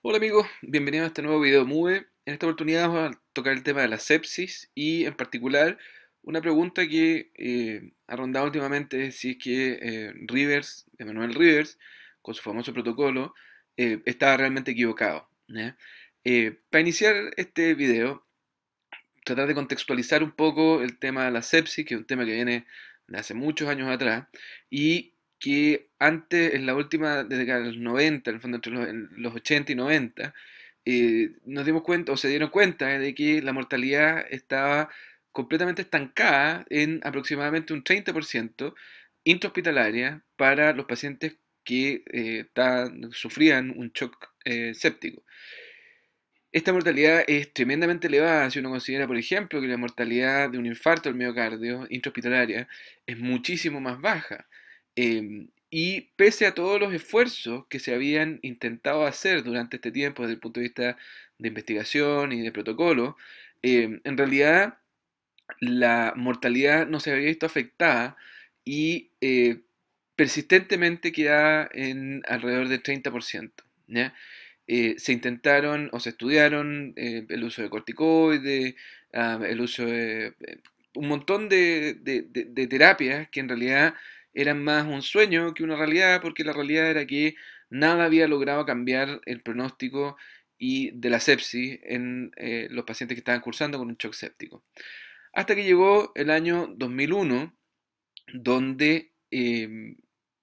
Hola amigos, bienvenidos a este nuevo video MUBE. MUVE. En esta oportunidad vamos a tocar el tema de la sepsis y en particular una pregunta que eh, ha rondado últimamente si es que eh, Rivers, Emanuel Rivers, con su famoso protocolo, eh, estaba realmente equivocado. para iniciar este video, tratar de contextualizar un poco el tema de la sepsis, que es un tema que viene de hace muchos años atrás, y que antes, en la última desde los 90, en el fondo entre los, 80 y 90, eh, nos dimos cuenta o se dieron cuenta eh, de que la mortalidad estaba completamente estancada en aproximadamente un 30% intrahospitalaria para los pacientes que eh, sufrían un shock séptico. Esta mortalidad es tremendamente elevada si uno considera, por ejemplo, que la mortalidad de un infarto al miocardio intrahospitalaria es muchísimo más baja. Em, y pese a todos los esfuerzos que se habían intentado hacer durante este tiempo desde el punto de vista de investigación y de protocolo, em, en realidad la mortalidad no se había visto afectada y eh, persistentemente quedaba en alrededor del 30%. Eh, se intentaron o se estudiaron eh, el uso de corticoides, ah, el uso de un montón de terapias que en realidad eran más un sueño que una realidad, porque la realidad era que nada había logrado cambiar el pronóstico y de la sepsis en eh, los pacientes que estaban cursando con un shock séptico. Hasta que llegó el año 2001, donde em,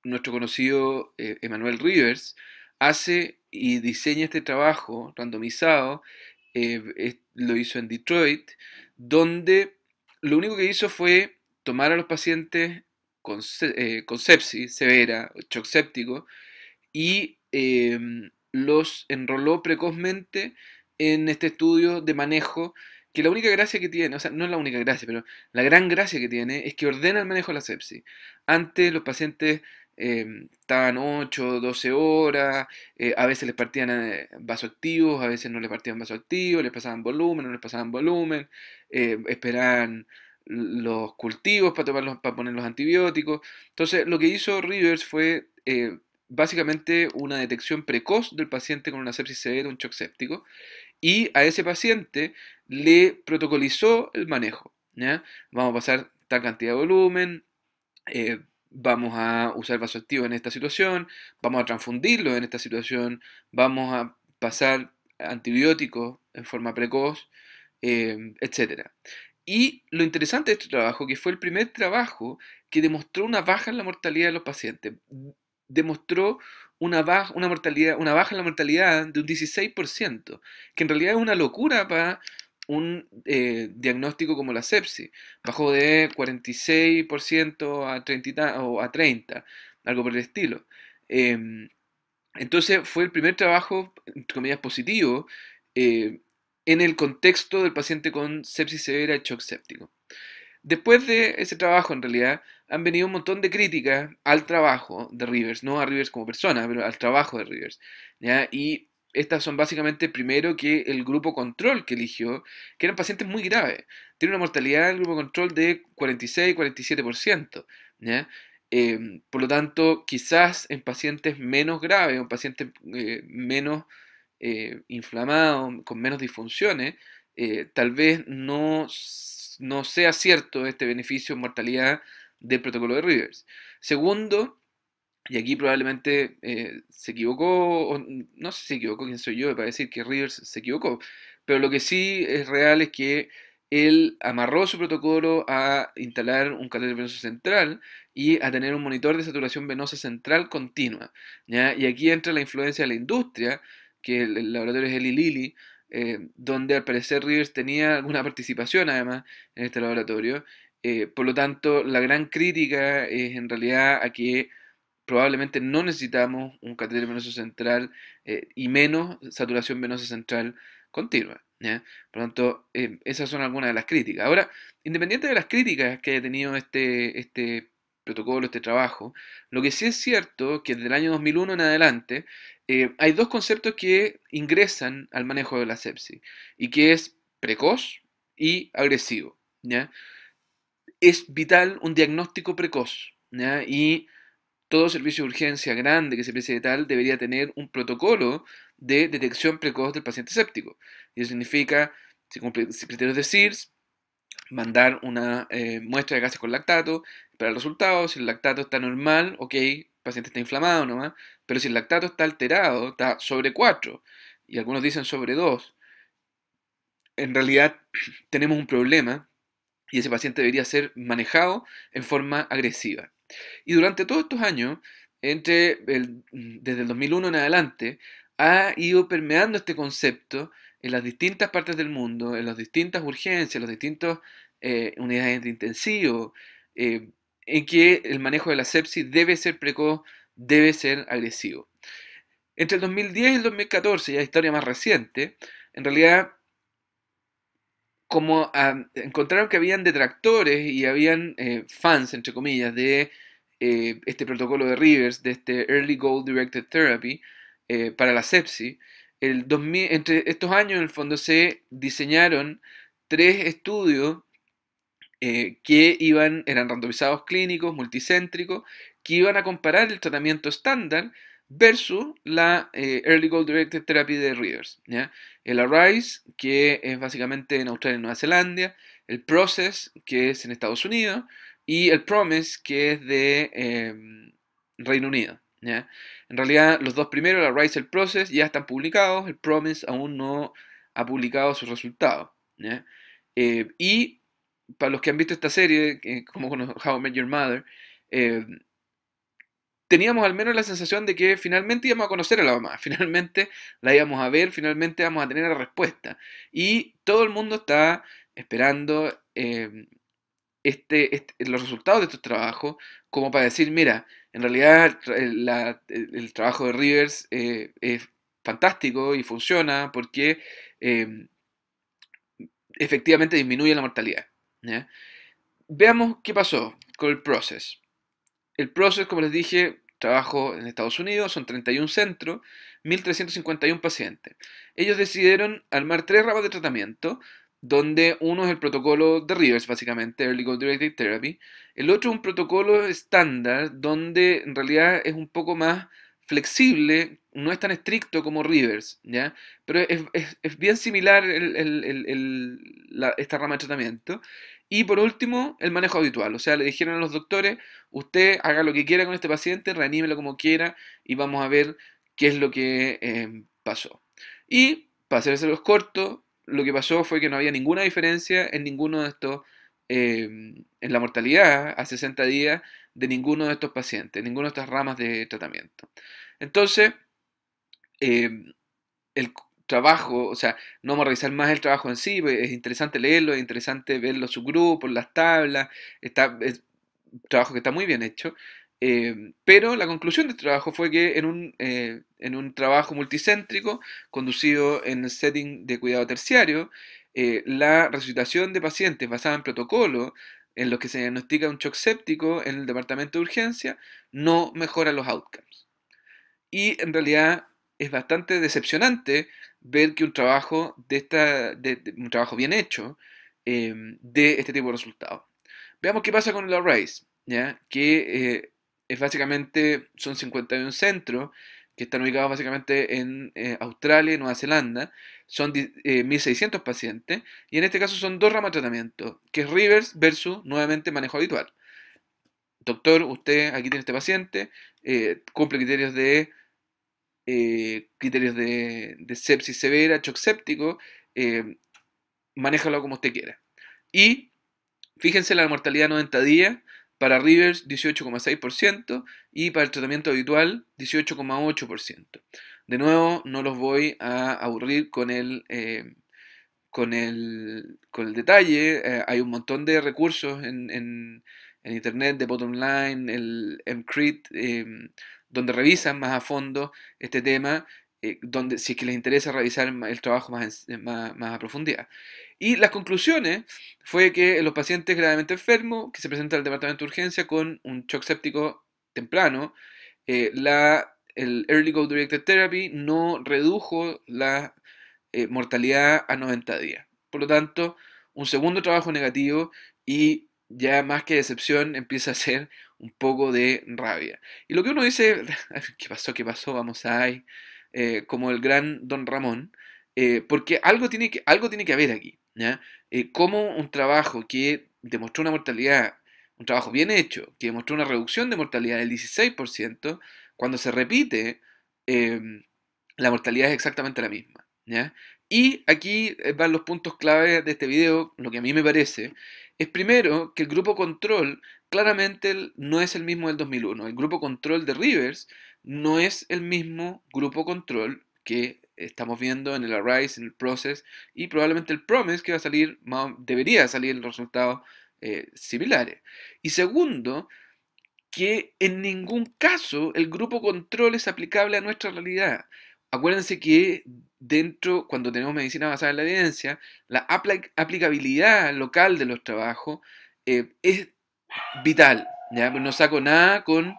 nuestro conocido Emanuel eh, Rivers hace y diseña este trabajo randomizado, eh, lo hizo en Detroit, donde lo único que hizo fue tomar a los pacientes con sepsis eh, Severa, shock séptico, y em, los enroló precozmente en este estudio de manejo que la única gracia que tiene, o sea, no es la única gracia, pero la gran gracia que tiene es que ordena el manejo de la sepsis. Antes los pacientes em, estaban 8, 12 horas, eh, a veces les partían eh, vasoactivos, a veces no les partían vasoactivos, les pasaban volumen, no les pasaban volumen, esperaban los cultivos, para, para poner los antibióticos. Entonces, lo que hizo Rivers fue eh, básicamente una detección precoz del paciente con una sepsis severa, un shock séptico, y a ese paciente le protocolizó el manejo. Vamos a pasar tal cantidad de volumen, eh, vamos a usar vasoactivo en esta situación, vamos a transfundirlo en esta situación, vamos a pasar antibióticos en forma precoz, eh, etc. Y lo interesante de este trabajo, que fue el primer trabajo que demostró una baja en la mortalidad de los pacientes, demostró una baja, una mortalidad, una baja en la mortalidad de un 16%, que en realidad es una locura para un eh, diagnóstico como la sepsis. Bajó de 46% a 30, a 30, algo por el estilo. Em, entonces fue el primer trabajo, entre comillas, positivo eh, en el contexto del paciente con sepsis severa y shock séptico. Después de ese trabajo, en realidad, han venido un montón de críticas al trabajo de Rivers, no a Rivers como persona, pero al trabajo de Rivers. Y estas son básicamente, primero, que el grupo control que eligió, que eran pacientes muy graves. Tiene una mortalidad en el grupo control de 46-47%. Em, por lo tanto, quizás en pacientes menos graves, en pacientes eh, menos eh, inflamado, con menos disfunciones, eh, tal vez no, sea cierto este beneficio en mortalidad del protocolo de Rivers. Segundo, y aquí probablemente eh, se equivocó, no sé si se equivocó, quién soy yo para decir que Rivers se equivocó, pero lo que sí es real es que él amarró su protocolo a instalar un catéter venoso central y a tener un monitor de saturación venosa central continua. Y aquí entra la influencia de la industria, que el, laboratorio es el Ilili, eh, donde al parecer Rivers tenía alguna participación además en este laboratorio. Eh, por lo tanto, la gran crítica es en realidad a que probablemente no necesitamos un catéter venoso central eh, y menos saturación venosa central continua. Por lo tanto, esas son algunas de las críticas. Ahora, independiente de las críticas que haya tenido este, este protocolo, este trabajo, lo que sí es cierto es que desde el año 2001 en adelante eh, hay dos conceptos que ingresan al manejo de la sepsis y que es precoz y agresivo. Es vital un diagnóstico precoz y todo servicio de urgencia grande que se precie tal debería tener un protocolo de detección precoz del paciente séptico. Y eso significa, si cumple criterios de mandar una eh, muestra de gases con lactato para el resultado. Si el lactato está normal, ok, paciente está inflamado nomás, pero si el lactato está alterado, está sobre 4, y algunos dicen sobre 2, en realidad tenemos un problema y ese paciente debería ser manejado en forma agresiva. Y durante todos estos años, entre desde el 2001 en adelante, ha ido permeando este concepto en las distintas partes del mundo, en las distintas urgencias, en las distintas eh, unidades de intensivo, eh, en que el manejo de la sepsis debe ser precoz, debe ser agresivo. Entre el 2010 y el 2014, ya historia más reciente, en realidad como ah, encontraron que habían detractores y habían eh, fans, entre comillas, de eh, este protocolo de Rivers, de este Early Goal Directed Therapy eh, para la sepsis, entre estos años en el fondo se diseñaron tres estudios eh, que iban, eran randomizados clínicos, multicéntricos, que iban a comparar el tratamiento estándar versus la eh, Early Goal Directed Therapy de Rivers. El ARISE, que es básicamente en Australia y Nueva Zelanda, el Process, que es en Estados Unidos, y el Promise, que es de em, Reino Unido. En realidad, los dos primeros, el ARISE y el Process, ya están publicados, el Promise aún no ha publicado sus resultados. Eh, y para los que han visto esta serie, como con How I Met Your Mother, eh, teníamos al menos la sensación de que finalmente íbamos a conocer a la mamá, finalmente la íbamos a ver, finalmente íbamos a tener la respuesta. Y todo el mundo está esperando em, este, este, los resultados de estos trabajos como para decir, mira, en realidad el, trabajo de Rivers eh, es fantástico y funciona porque em, efectivamente disminuye la mortalidad. Veamos qué pasó con el proceso El proceso como les dije, trabajo en Estados Unidos, son 31 centros, 1.351 pacientes. Ellos decidieron armar tres ramas de tratamiento, donde uno es el protocolo de Rivers, básicamente, Early Goal Directed Therapy. El otro es un protocolo estándar, donde en realidad es un poco más flexible, no es tan estricto como Rivers, ¿ya? Pero es, bien similar el, esta rama de tratamiento. Y por último, el manejo habitual. O sea, le dijeron a los doctores, usted haga lo que quiera con este paciente, reanímelo como quiera y vamos a ver qué es lo que em, pasó. Y, para hacerse los cortos, lo que pasó fue que no había ninguna diferencia en ninguno de estos, em, en la mortalidad a 60 días de ninguno de estos pacientes, ninguna de estas ramas de tratamiento. Entonces, em, el, trabajo, o sea, no vamos a revisar más el trabajo en sí, pues, es interesante leerlo, es interesante ver los subgrupos, las tablas, está, es un trabajo que está muy bien hecho, eh, pero la conclusión del trabajo fue que en un, eh, en un trabajo multicéntrico, conducido en el setting de cuidado terciario, eh, la resucitación de pacientes basada en protocolo, en los que se diagnostica un shock séptico en el departamento de urgencia, no mejora los outcomes. Y en realidad es bastante decepcionante ver que un trabajo, de esta, de, un trabajo bien hecho em, dé de este tipo de resultados. Veamos qué pasa con el arrays, ¿ya? que eh, es básicamente, son 51 centros que están ubicados básicamente en eh, Australia y Nueva Zelanda. Son 1.600 eh, pacientes y en este caso son dos ramas de tratamiento, que es Rivers versus nuevamente manejo habitual. Doctor, usted aquí tiene este paciente, cumple criterios de eh, criterios de, sepsis severa, shock séptico, eh, manéjalo como usted quiera. Y fíjense la mortalidad 90 días, para Rivers 18,6% y para el tratamiento habitual 18,8%. De nuevo, no los voy a aburrir con el, eh, con el, con el detalle. Eh, hay un montón de recursos en, Internet, de Bottom Line, el MCRIT, em, donde revisan más a fondo este tema, eh, donde, si es que les interesa revisar el trabajo eh, más, más, a profundidad. Y las conclusiones fue que los pacientes gravemente enfermos que se presentan al departamento de urgencia con un shock séptico temprano, eh, la, el Early Goal Directed Therapy no redujo la mortalidad a 90 días. Por lo tanto, un segundo trabajo negativo y ya más que decepción empieza a ser un poco de rabia. Y lo que uno dice, ¿qué pasó? ¿Qué pasó? Vamos a ahí, eh, como el gran Don Ramón, eh, porque algo tiene, que, algo tiene que haber aquí. Eh, como un trabajo que demostró una mortalidad, un trabajo bien hecho, que demostró una reducción de mortalidad del 16%, cuando se repite, em, la mortalidad es exactamente la misma. Y aquí van los puntos clave de este video, lo que a mí me parece, es primero que el grupo control claramente no es el mismo del 2001. El grupo control de Rivers no es el mismo grupo control que estamos viendo en el Arise, en el Process y probablemente el Promise que va a salir, debería salir en resultados eh, similares. Y segundo, que en ningún caso el grupo control es aplicable a nuestra realidad. Acuérdense que dentro, cuando tenemos medicina basada en la evidencia, la aplicabilidad local de los trabajos eh, es vital. Pues no saco nada con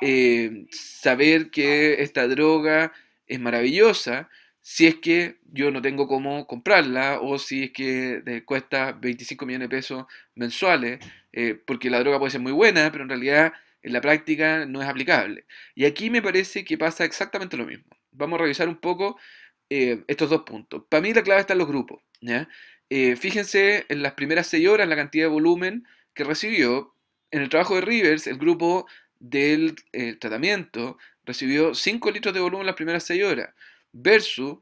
eh, saber que esta droga es maravillosa si es que yo no tengo cómo comprarla o si es que cuesta 25 millones de pesos mensuales, eh, porque la droga puede ser muy buena, pero en realidad en la práctica no es aplicable. Y aquí me parece que pasa exactamente lo mismo. Vamos a revisar un poco eh, estos dos puntos. Para mí la clave está en los grupos. fíjense en las primeras 6 horas la cantidad de volumen que recibió, en el trabajo de Rivers, el grupo del eh, tratamiento recibió 5 litros de volumen en las primeras 6 horas, versus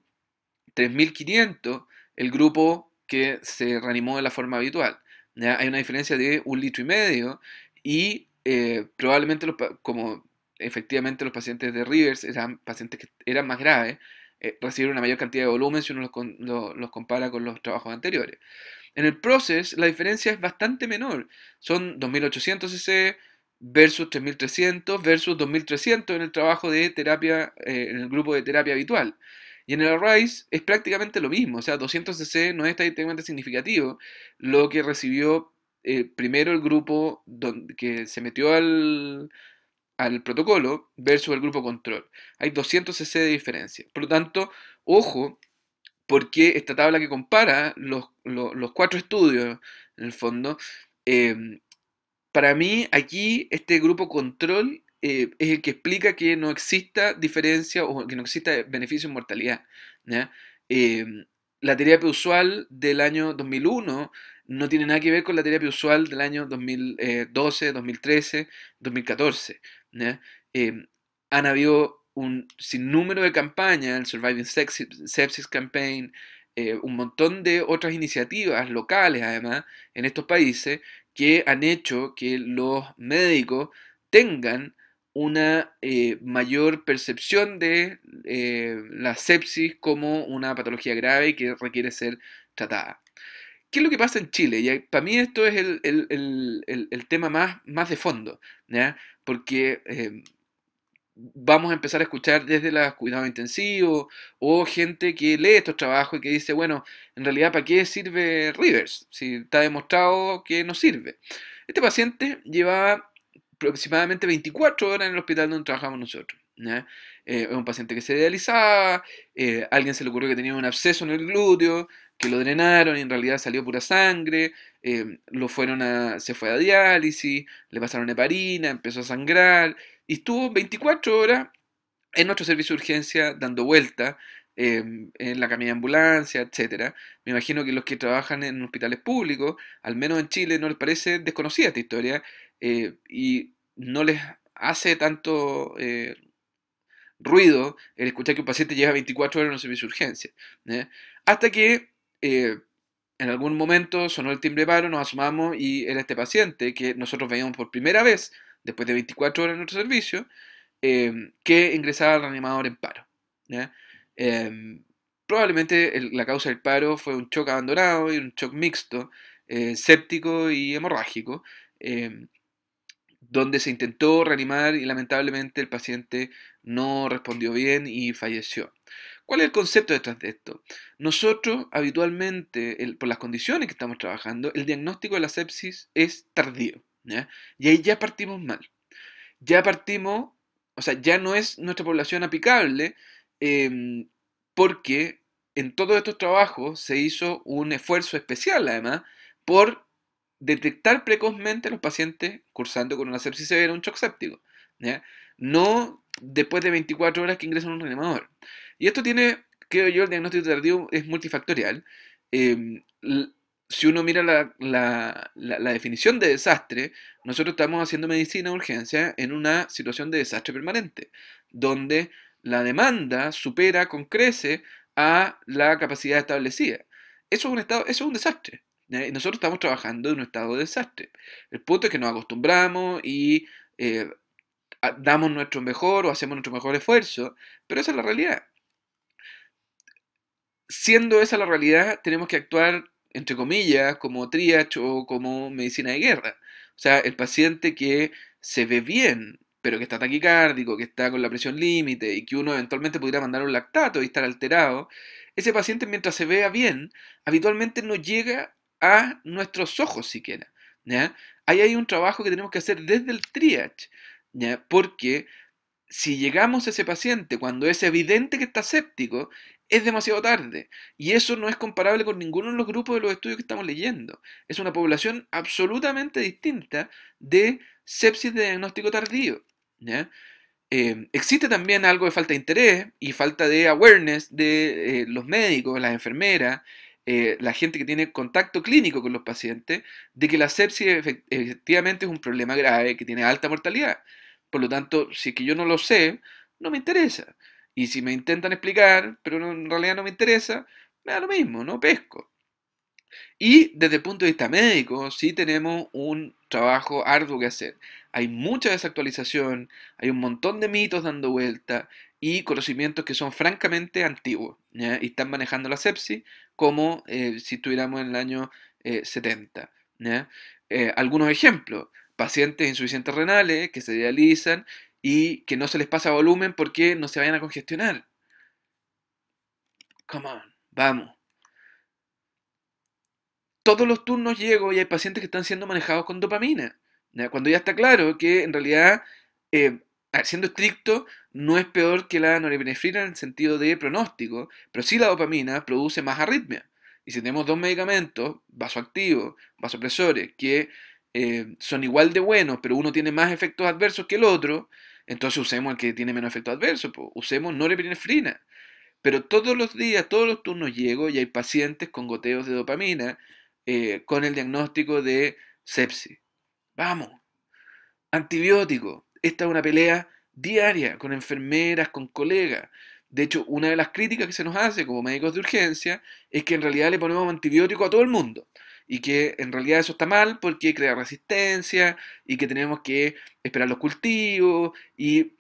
3.500 el grupo que se reanimó de la forma habitual. Hay una diferencia de un litro y medio y eh, probablemente, como efectivamente los pacientes de Rivers eran pacientes que eran más graves, eh, recibieron una mayor cantidad de volumen si uno los compara con los trabajos anteriores. En el Process la diferencia es bastante menor. Son 2800 cc versus 3300 versus 2300 en el trabajo de terapia, eh, en el grupo de terapia habitual. Y en el Arise es prácticamente lo mismo, o sea, 200 cc no es estadísticamente significativo lo que recibió eh, primero el grupo que se metió al, al protocolo versus el grupo control. Hay 200 cc de diferencia. Por lo tanto, ojo porque esta tabla que compara los, cuatro estudios, en el fondo, em, para mí aquí este grupo control eh, es el que explica que no exista diferencia o que no exista beneficio en mortalidad. Em, la terapia usual del año 2001 no tiene nada que ver con la terapia usual del año 2012, 2013, 2014. han habido un sinnúmero de campañas, el Surviving Sepsis, Campaign, eh, un montón de otras iniciativas locales, además, en estos países, que han hecho que los médicos tengan una eh, mayor percepción de eh, la sepsis como una patología grave y que requiere ser tratada. ¿Qué es lo que pasa en Chile? Y para mí esto es el, tema más, más de fondo, porque vamos a empezar a escuchar desde los cuidados intensivos o gente que lee estos trabajos y que dice, bueno, en realidad, ¿para qué sirve Rivers? Si está demostrado que no sirve. Este paciente llevaba aproximadamente 24 horas en el hospital donde trabajamos nosotros. Eh, es un paciente que se idealizaba, eh, alguien se le ocurrió que tenía un absceso en el glúteo, que lo drenaron y en realidad salió pura sangre, eh, lo fueron a, se fue a diálisis, le pasaron heparina, empezó a sangrar, y estuvo 24 horas en nuestro servicio de urgencia dando vueltas em, en la camilla de ambulancia, etcétera. Me imagino que los que trabajan en hospitales públicos, al menos en Chile, no les parece desconocida esta historia eh, y no les hace tanto eh, ruido el escuchar que un paciente lleva 24 horas en un servicio de urgencia. Hasta que eh, en algún momento sonó el timbre de paro, nos asomamos y era este paciente que nosotros veíamos por primera vez después de 24 horas en nuestro servicio, em, que ingresaba al reanimador en paro. Em, probablemente la causa del paro fue un shock abandonado y un shock mixto, eh, séptico y hemorrágico, em, donde se intentó reanimar y lamentablemente el paciente no respondió bien y falleció. ¿Cuál es el concepto detrás de esto? Nosotros habitualmente, por las condiciones que estamos trabajando, el diagnóstico de la sepsis es tardío. Y ahí ya partimos mal. Ya partimos, o sea, ya no es nuestra población aplicable em, porque en todos estos trabajos se hizo un esfuerzo especial, además, por detectar precozmente a los pacientes cursando con una sepsis severa, un shock séptico. No después de 24 horas que ingresan a un reanimador. Y esto tiene, creo yo, el diagnóstico tardío es multifactorial. Em, si uno mira la, la, la, definición de desastre, nosotros estamos haciendo medicina de urgencia en una situación de desastre permanente, donde la demanda supera con crece a la capacidad establecida. Eso es un, estado, eso es un desastre. Nosotros estamos trabajando en un estado de desastre. El punto es que nos acostumbramos y eh, damos nuestro mejor o hacemos nuestro mejor esfuerzo, pero esa es la realidad. Siendo esa la realidad, tenemos que actuar entre comillas, como triage o como medicina de guerra. O sea, el paciente que se ve bien, pero que está taquicárdico, que está con la presión límite y que uno eventualmente pudiera mandar un lactato y estar alterado, ese paciente mientras se vea bien, habitualmente no llega a nuestros ojos siquiera. Ahí hay un trabajo que tenemos que hacer desde el triage, ¿ya? porque si llegamos a ese paciente cuando es evidente que está séptico, es demasiado tarde. Y eso no es comparable con ninguno de los grupos de los estudios que estamos leyendo. Es una población absolutamente distinta de sepsis de diagnóstico tardío. Eh, existe también algo de falta de interés y falta de awareness de eh, los médicos, las enfermeras, eh, la gente que tiene contacto clínico con los pacientes, de que la sepsis efectivamente es un problema grave que tiene alta mortalidad. Por lo tanto, si es que yo no lo sé, no me interesa. Y si me intentan explicar, pero en realidad no me interesa, me da lo mismo, no pesco. Y desde el punto de vista médico, sí tenemos un trabajo arduo que hacer. Hay mucha desactualización, hay un montón de mitos dando vuelta y conocimientos que son francamente antiguos y están manejando la sepsis como eh, si estuviéramos en el año 70. Eh, eh, algunos ejemplos, pacientes insuficientes renales que se dializan y que no se les pasa volumen porque no se vayan a congestionar. Come on, vamos. Todos los turnos llego y hay pacientes que están siendo manejados con dopamina. Cuando ya está claro que en realidad, eh, siendo estricto, no es peor que la norepinefrina en el sentido de pronóstico, pero sí la dopamina produce más arritmia. Y si tenemos dos medicamentos, vasoactivos, vasopresores, que eh, son igual de buenos, pero uno tiene más efectos adversos que el otro, entonces usemos el que tiene menos efecto adverso, pues, usemos norepinefrina. Pero todos los días, todos los turnos llego y hay pacientes con goteos de dopamina eh, con el diagnóstico de sepsis. Vamos, antibiótico. Esta es una pelea diaria con enfermeras, con colegas. De hecho, una de las críticas que se nos hace como médicos de urgencia es que en realidad le ponemos antibiótico a todo el mundo y que en realidad eso está mal porque crea resistencia y que tenemos que esperar los cultivos y,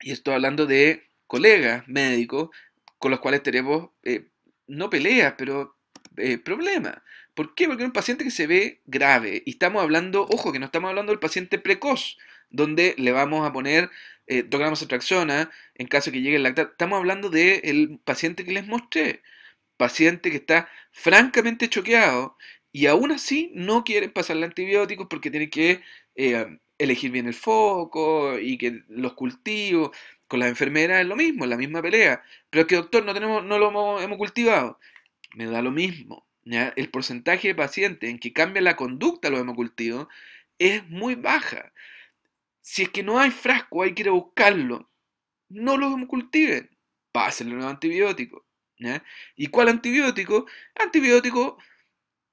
y estoy hablando de colegas médicos con los cuales tenemos eh, no peleas, pero eh, problemas. ¿Por qué? Porque es un paciente que se ve grave y estamos hablando, ojo, que no estamos hablando del paciente precoz, donde le vamos a poner eh, 2 gramos de traxona ¿eh? en caso que llegue el lactato. Estamos hablando del paciente que les mostré, paciente que está francamente choqueado, y aún así no quieren pasarle antibióticos porque tienen que eh, elegir bien el foco y que los cultivos. Con las enfermeras es lo mismo, es la misma pelea. Pero es que, doctor, no, tenemos, no lo hemos cultivado. Me da lo mismo. El porcentaje de pacientes en que cambia la conducta los cultivado es muy baja. Si es que no hay frasco, hay que ir a buscarlo. No los hemocultiven. Pásenle un antibiótico. ¿Y cuál antibiótico? Antibiótico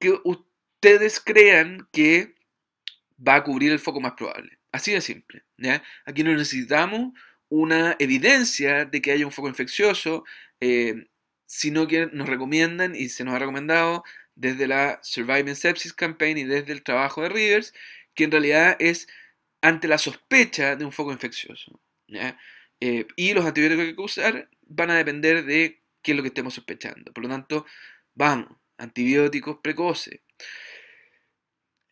que ustedes crean que va a cubrir el foco más probable. Así de simple. Aquí no necesitamos una evidencia de que haya un foco infeccioso, eh, sino que nos recomiendan y se nos ha recomendado desde la Surviving Sepsis Campaign y desde el trabajo de Rivers, que en realidad es ante la sospecha de un foco infeccioso. Eh, y los antibióticos que hay que usar van a depender de qué es lo que estemos sospechando. Por lo tanto, vamos, antibióticos precoces.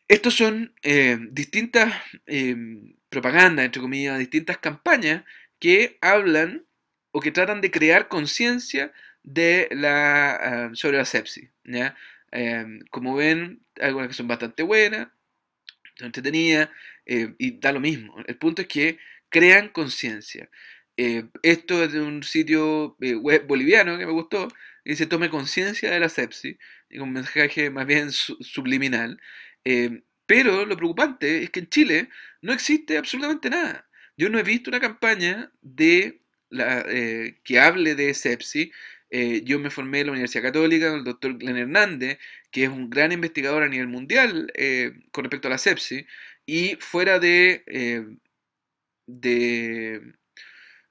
Estos son eh, distintas eh, propagandas, entre comillas, distintas campañas que hablan o que tratan de crear conciencia de la eh, sobre la sepsis. como ven, algunas que son bastante buenas, son entretenidas y da lo mismo. El punto es que crean conciencia. esto es de un sitio web boliviano que me gustó, dice tome conciencia de la sepsis un mensaje más bien subliminal. Em, pero lo preocupante es que en Chile no existe absolutamente nada. Yo no he visto una campaña de la, eh, que hable de sepsis. Eh, yo me formé en la Universidad Católica con el doctor Glenn Hernández, que es un gran investigador a nivel mundial eh, con respecto a la sepsis. Y fuera de, em, de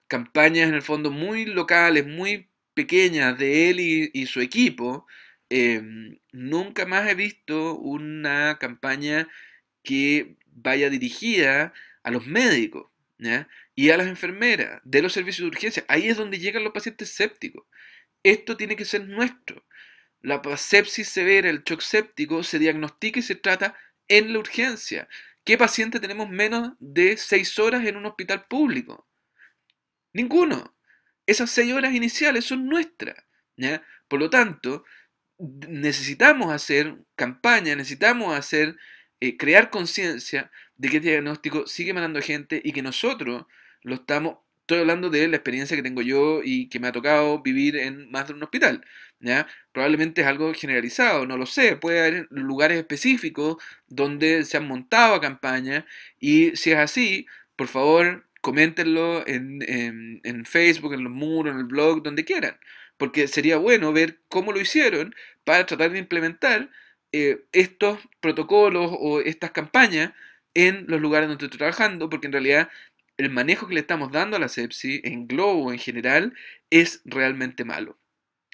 campañas en el fondo muy locales, muy pequeñas de él y su equipo, Em, nunca más he visto una campaña que vaya dirigida a los médicos y a las enfermeras de los servicios de urgencia. Ahí es donde llegan los pacientes sépticos. Esto tiene que ser nuestro. La sepsis severa, el shock séptico, se diagnostica y se trata en la urgencia. ¿Qué paciente tenemos menos de seis horas en un hospital público? Ninguno. Esas seis horas iniciales son nuestras. Por lo tanto, necesitamos hacer campaña, necesitamos hacer, eh, crear conciencia de que este diagnóstico sigue mandando gente y que nosotros lo estamos, estoy hablando de la experiencia que tengo yo y que me ha tocado vivir en más de un hospital. Probablemente es algo generalizado, no lo sé, puede haber lugares específicos donde se han montado campañas y si es así, por favor, coméntenlo en Facebook, en los muros, en el blog, donde quieran porque sería bueno ver cómo lo hicieron para tratar de implementar eh, estos protocolos o estas campañas en los lugares donde estoy trabajando, porque en realidad el manejo que le estamos dando a la sepsis en globo en general es realmente malo.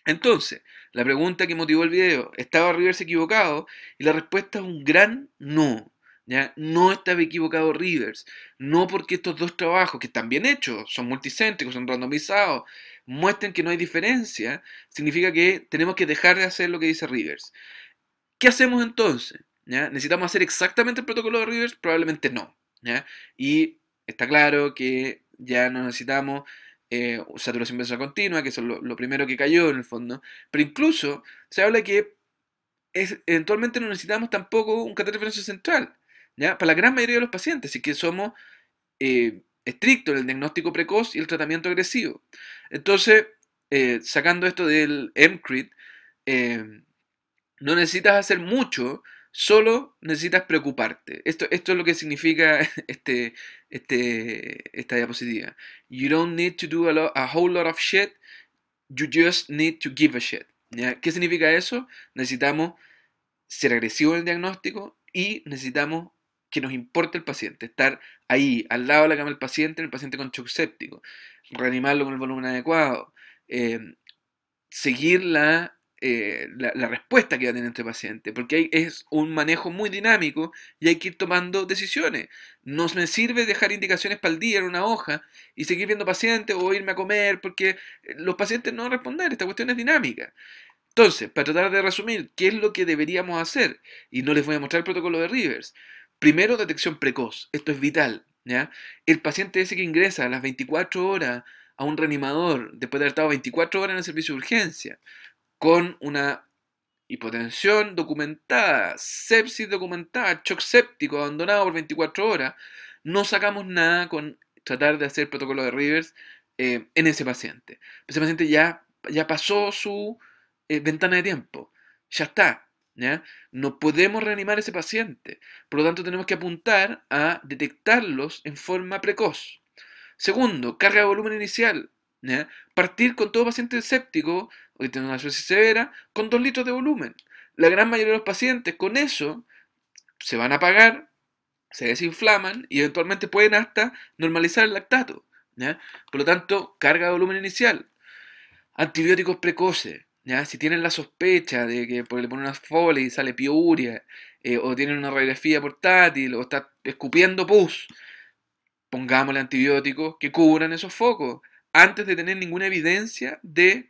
Entonces, la pregunta que motivó el video, ¿estaba Rivers equivocado? Y la respuesta es un gran no. ¿Ya? No estaba equivocado Rivers. No porque estos dos trabajos, que están bien hechos, son multicéntricos, son randomizados, muestren que no hay diferencia, significa que tenemos que dejar de hacer lo que dice Rivers. ¿Qué hacemos entonces? ¿Necesitamos hacer exactamente el protocolo de Rivers? Probablemente no. Y está claro que ya no necesitamos eh, saturación venosa continua, que es lo, primero que cayó en el fondo. Pero incluso se habla que eventualmente no necesitamos tampoco un catéter referencia central. Para la gran mayoría de los pacientes, y que somos... Eh, estricto en el diagnóstico precoz y el tratamiento agresivo. Entonces, eh, sacando esto del MCRIT, eh, no necesitas hacer mucho, solo necesitas preocuparte. Esto, es lo que significa este, este, esta diapositiva. You don't need to do a, whole lot of shit, you just need to give a shit. ¿Qué significa eso? Necesitamos ser agresivos en el diagnóstico y necesitamos que nos importa el paciente, estar ahí, al lado de la cama del paciente, el paciente con shock séptico, reanimarlo con el volumen adecuado, eh, seguir eh, la, la, respuesta que va a tener este paciente, porque es un manejo muy dinámico y hay que ir tomando decisiones. No me sirve dejar indicaciones para el día en una hoja y seguir viendo pacientes o irme a comer, porque eh, los pacientes no van a responder, esta cuestión es dinámica. Entonces, para tratar de resumir, ¿qué es lo que deberíamos hacer? Y no les voy a mostrar el protocolo de Rivers, Primero, detección precoz. Esto es vital. El paciente ese que ingresa a las 24 horas a un reanimador, después de haber estado 24 horas en el servicio de urgencia, con una hipotensión documentada, sepsis documentada, shock séptico abandonado por 24 horas, no sacamos nada con tratar de hacer protocolo de Rivers eh, en ese paciente. Ese paciente ya, ya pasó su eh, ventana de tiempo, ya está, no podemos reanimar a ese paciente. Por lo tanto, tenemos que apuntar a detectarlos en forma precoz. Segundo, carga de volumen inicial. Partir con todo paciente séptico, o que una severa, con 2 litros de volumen. La gran mayoría de los pacientes con eso se van a apagar, se desinflaman y eventualmente pueden hasta normalizar el lactato. Por lo tanto, carga de volumen inicial. Antibióticos precoces, si tienen la sospecha de que por le ponen una folia y sale piuria, eh, o tienen una radiografía portátil, o está escupiendo pus, pongámosle antibióticos que cubran esos focos antes de tener ninguna evidencia de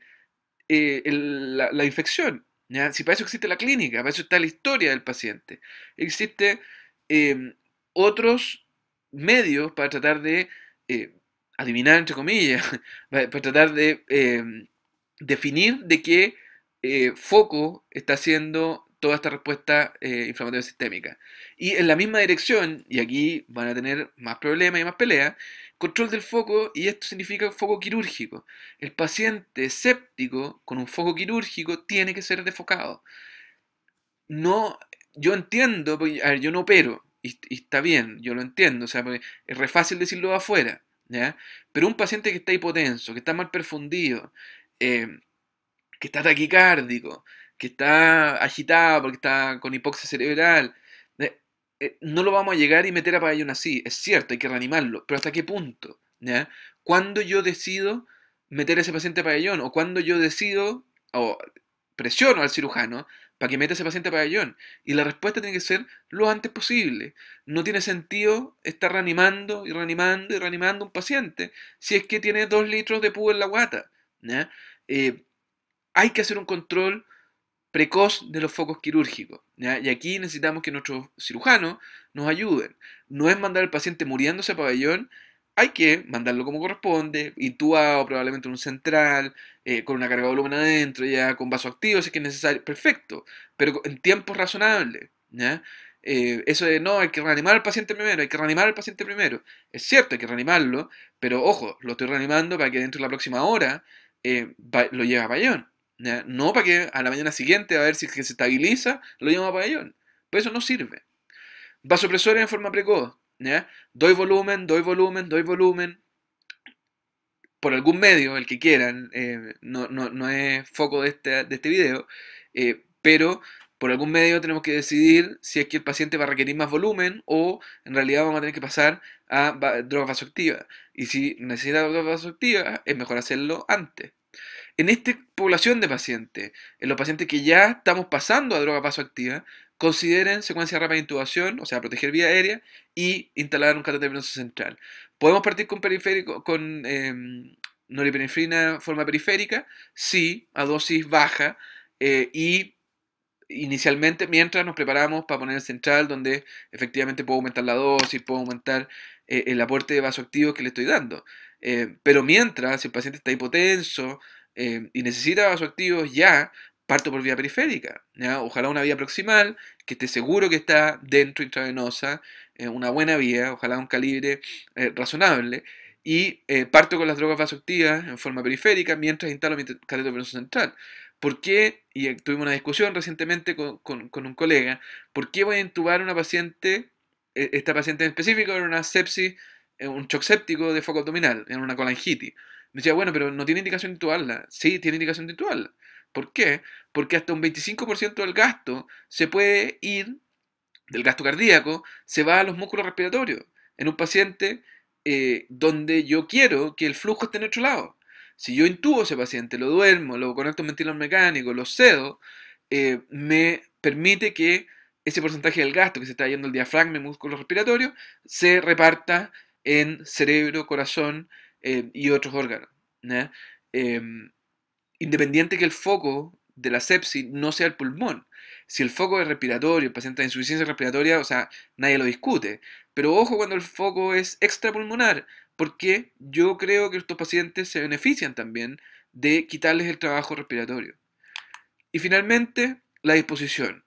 eh, la, infección. Si para eso existe la clínica, para eso está la historia del paciente. Existen em, otros medios para tratar de eh, adivinar, entre comillas, para tratar de em, definir de qué eh, foco está haciendo toda esta respuesta eh, inflamatoria sistémica. Y en la misma dirección, y aquí van a tener más problemas y más peleas, control del foco, y esto significa foco quirúrgico. El paciente escéptico con un foco quirúrgico tiene que ser defocado. No, yo entiendo, yo no opero, y, está bien, yo lo entiendo, o sea, es re fácil decirlo afuera, ¿ya? Pero un paciente que está hipotenso, que está mal perfundido, eh, que está taquicárdico, que está agitado porque está con hipoxia cerebral, eh, eh, no lo vamos a llegar y meter a pabellón así. Es cierto, hay que reanimarlo, pero ¿hasta qué punto? cuando ¿Cuándo yo decido meter a ese paciente a pabellón? ¿O cuando yo decido o presiono al cirujano para que meta a ese paciente a pabellón? Y la respuesta tiene que ser lo antes posible. No tiene sentido estar reanimando y reanimando y reanimando un paciente si es que tiene dos litros de pus en la guata. Eh, hay que hacer un control precoz de los focos quirúrgicos. Y aquí necesitamos que nuestros cirujanos nos ayuden. No es mandar al paciente muriéndose a pabellón, hay que mandarlo como corresponde, intuado probablemente en un central, eh, con una carga de volumen adentro, ya con vaso activo si es que es necesario, perfecto, pero en tiempos razonables. Eh, eso de no, hay que reanimar al paciente primero, hay que reanimar al paciente primero. Es cierto, hay que reanimarlo, pero ojo, lo estoy reanimando para que dentro de la próxima hora eh, lo lleva a No para que a la mañana siguiente, a ver si se estabiliza, lo lleva a Payón. Pues eso no sirve. Vasopresores en forma precoz. Doy volumen, doy volumen, doy volumen. Por algún medio, el que quieran. Eh, no, es foco de este, de este video. Eh, pero por algún medio tenemos que decidir si es que el paciente va a requerir más volumen o en realidad vamos a tener que pasar a drogas vasoactivas. Y si necesita droga vasoactivas, es mejor hacerlo antes. En esta población de pacientes, en los pacientes que ya estamos pasando a droga vasoactiva, consideren secuencia rápida de intubación, o sea, proteger vía aérea y instalar un catéter venoso central. ¿Podemos partir con periférico, con eh, forma periférica? Sí, a dosis baja eh, y inicialmente, mientras nos preparamos para poner el central, donde efectivamente puedo aumentar la dosis, puedo aumentar eh, el aporte de vasoactivos que le estoy dando. Eh, pero mientras, el paciente está hipotenso eh, y necesita vasoactivos ya, parto por vía periférica. Ojalá una vía proximal, que esté seguro que está dentro intravenosa, una buena vía, ojalá un calibre razonable. Y parto con las drogas vasoactivas en forma periférica mientras instalo mi cateto central. ¿Por qué, y eh, tuvimos una discusión recientemente con, un colega, ¿por qué voy a intubar a una paciente, e, esta paciente en específico en una sepsis, eh, un shock séptico de foco abdominal, en una colangitis? Me decía, bueno, pero no tiene indicación de intubarla. Sí, tiene indicación de intubarla. ¿Por qué? Porque hasta un 25% del gasto se puede ir, del gasto cardíaco, se va a los músculos respiratorios. En un paciente eh, donde yo quiero que el flujo esté en otro lado. Si yo intubo ese paciente, lo duermo, lo conecto a un ventilador mecánico, lo cedo, eh, me permite que ese porcentaje del gasto que se está yendo al diafragma y músculo respiratorio se reparta en cerebro, corazón eh, y otros órganos. Em, independiente que el foco de la sepsis no sea el pulmón. Si el foco es respiratorio, el paciente tiene insuficiencia respiratoria, o sea, nadie lo discute. Pero ojo cuando el foco es extrapulmonar, porque yo creo que estos pacientes se benefician también de quitarles el trabajo respiratorio. Y finalmente, la disposición.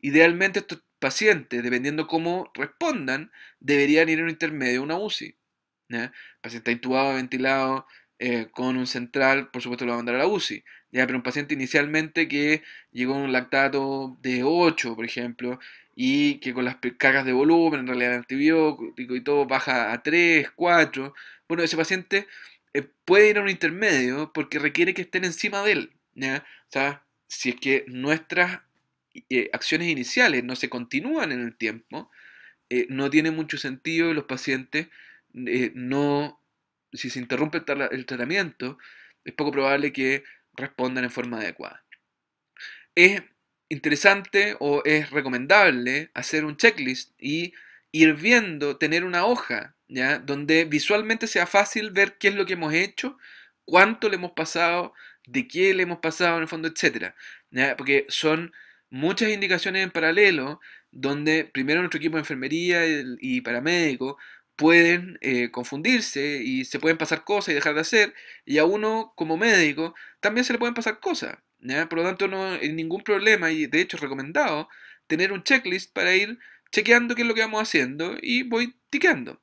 Idealmente estos pacientes, dependiendo cómo respondan, deberían ir a un intermedio, a una UCI. paciente intubado, ventilado, eh, con un central, por supuesto lo van a mandar a la UCI. Pero un paciente inicialmente que llegó a un lactato de 8, por ejemplo, y que con las cargas de volumen, en realidad el antibiótico y todo baja a 3, 4. Bueno, ese paciente eh, puede ir a un intermedio porque requiere que estén encima de él. O sea, si es que nuestras eh, acciones iniciales no se continúan en el tiempo, eh, no tiene mucho sentido los pacientes no, si se interrumpe el, el tratamiento, es poco probable que respondan en forma adecuada. Es interesante o es recomendable hacer un checklist y ir viendo, tener una hoja, ¿ya? Donde visualmente sea fácil ver qué es lo que hemos hecho, cuánto le hemos pasado, de qué le hemos pasado en el fondo, etcétera, Porque son muchas indicaciones en paralelo donde primero nuestro equipo de enfermería y paramédico pueden eh, confundirse y se pueden pasar cosas y dejar de hacer, y a uno como médico también se le pueden pasar cosas, por lo tanto, no hay ningún problema, y de hecho es recomendado tener un checklist para ir chequeando qué es lo que vamos haciendo y voy tiqueando.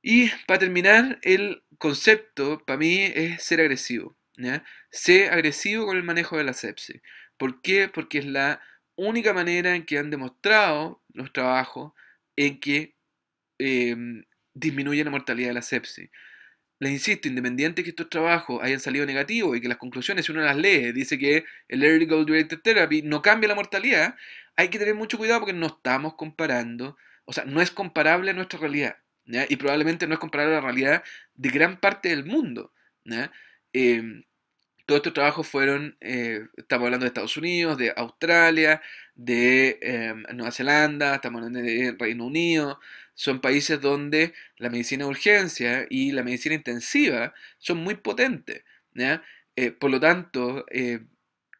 Y para terminar, el concepto para mí es ser agresivo. Ser Sé agresivo con el manejo de la sepsis. ¿Por qué? Porque es la única manera en que han demostrado los trabajos en que em, disminuye la mortalidad de la sepsis les insisto, independiente que estos trabajos hayan salido negativos y que las conclusiones, si uno las lee, dice que el Early Goal Directed Therapy no cambia la mortalidad, hay que tener mucho cuidado porque no estamos comparando, o sea, no es comparable a nuestra realidad, y probablemente no es comparable a la realidad de gran parte del mundo. Em, todos estos trabajos fueron, eh, estamos hablando de Estados Unidos, de Australia, de em, Nueva Zelanda, estamos hablando de Reino Unido, son países donde la medicina de urgencia y la medicina intensiva son muy potentes. Eh, por lo tanto, eh,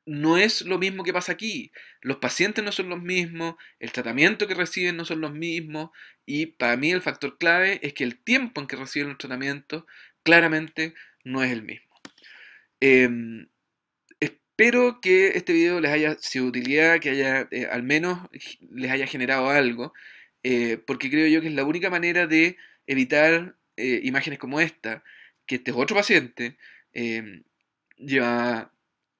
no es lo mismo que pasa aquí. Los pacientes no son los mismos, el tratamiento que reciben no son los mismos y para mí el factor clave es que el tiempo en que reciben los tratamientos claramente no es el mismo. Em, espero que este video les haya sido de utilidad, que haya, eh, al menos les haya generado algo. Eh, porque creo yo que es la única manera de evitar eh, imágenes como esta, que este otro paciente, em, lleva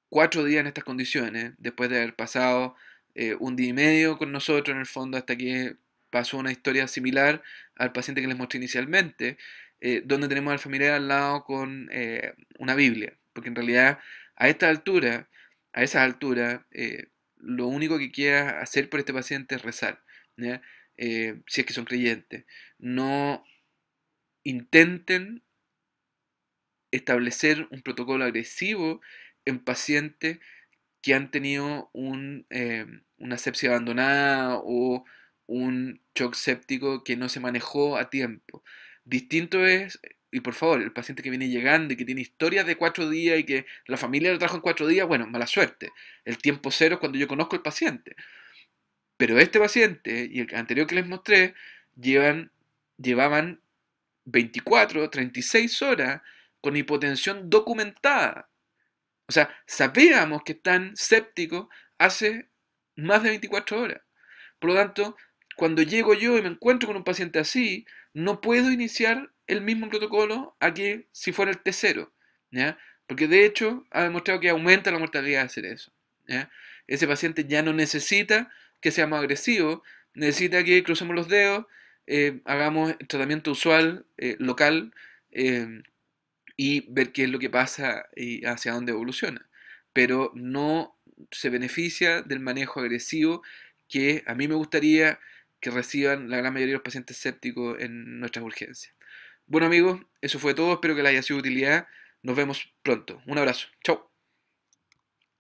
cuatro días en estas condiciones, después de haber pasado eh, un día y medio con nosotros en el fondo, hasta que pasó una historia similar al paciente que les mostré inicialmente, donde tenemos al familiar al lado con una Biblia, porque en realidad a esta altura, a esas alturas, lo único que quiera hacer por este paciente es rezar. Eh, si es que son creyentes, no intenten establecer un protocolo agresivo en pacientes que han tenido un, em, una sepsis abandonada o un shock séptico que no se manejó a tiempo. Distinto es, y por favor, el paciente que viene llegando y que tiene historias de cuatro días y que la familia lo trajo en cuatro días, bueno, mala suerte. El tiempo cero es cuando yo conozco al paciente. Pero este paciente y el anterior que les mostré llevan, llevaban 24, 36 horas con hipotensión documentada. O sea, sabíamos que están sépticos hace más de 24 horas. Por lo tanto, cuando llego yo y me encuentro con un paciente así, no puedo iniciar el mismo protocolo aquí si fuera el T0, Porque de hecho ha demostrado que aumenta la mortalidad hacer eso. Ese paciente ya no necesita que seamos agresivos, necesita que crucemos los dedos, eh, hagamos tratamiento usual, eh, local, eh, y ver qué es lo que pasa y hacia dónde evoluciona. Pero no se beneficia del manejo agresivo que a mí me gustaría que reciban la gran mayoría de los pacientes sépticos en nuestras urgencias. Bueno amigos, eso fue todo, espero que les haya sido utilidad. Nos vemos pronto. Un abrazo. Chao.